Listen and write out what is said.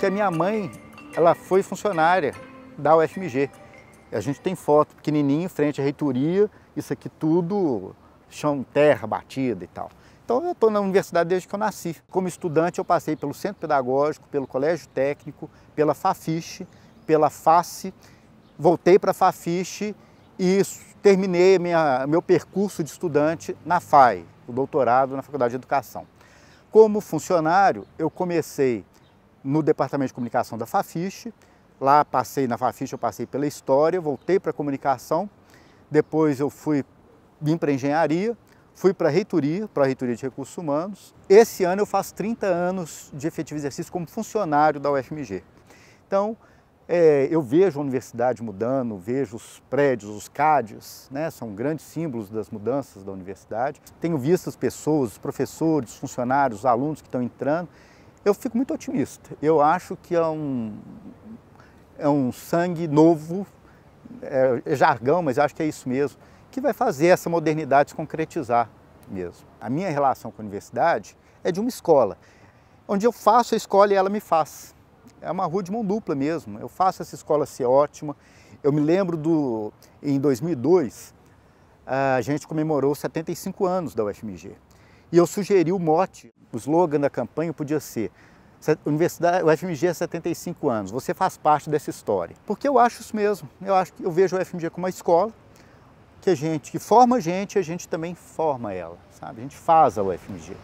que a minha mãe, ela foi funcionária da UFMG. A gente tem foto pequenininho, frente à reitoria, isso aqui tudo chão, terra batida e tal. Então eu estou na universidade desde que eu nasci. Como estudante eu passei pelo Centro Pedagógico, pelo Colégio Técnico, pela Fafiche, pela FACE, voltei para a Fafiche e terminei minha, meu percurso de estudante na FAI, o doutorado na Faculdade de Educação. Como funcionário, eu comecei no Departamento de Comunicação da Fafiche. Lá passei na Fafiche, eu passei pela História, voltei para a Comunicação. Depois eu fui, vim para Engenharia, fui para a Reitoria, para a Reitoria de Recursos Humanos. Esse ano eu faço 30 anos de efetivo exercício como funcionário da UFMG. Então, é, eu vejo a universidade mudando, vejo os prédios, os CADs, né, são grandes símbolos das mudanças da universidade. Tenho visto as pessoas, os professores, os funcionários, os alunos que estão entrando eu fico muito otimista. Eu acho que é um, é um sangue novo, é, é jargão, mas acho que é isso mesmo, que vai fazer essa modernidade se concretizar mesmo. A minha relação com a universidade é de uma escola, onde eu faço a escola e ela me faz. É uma rua de mão dupla mesmo. Eu faço essa escola ser ótima. Eu me lembro do em 2002 a gente comemorou 75 anos da UFMG. E eu sugeri o mote, o slogan da campanha podia ser Universidade, o FMG é 75 anos, você faz parte dessa história. Porque eu acho isso mesmo, eu acho que eu vejo o FMG como uma escola que a gente, que forma a gente, a gente também forma ela, sabe? A gente faz a UFMG.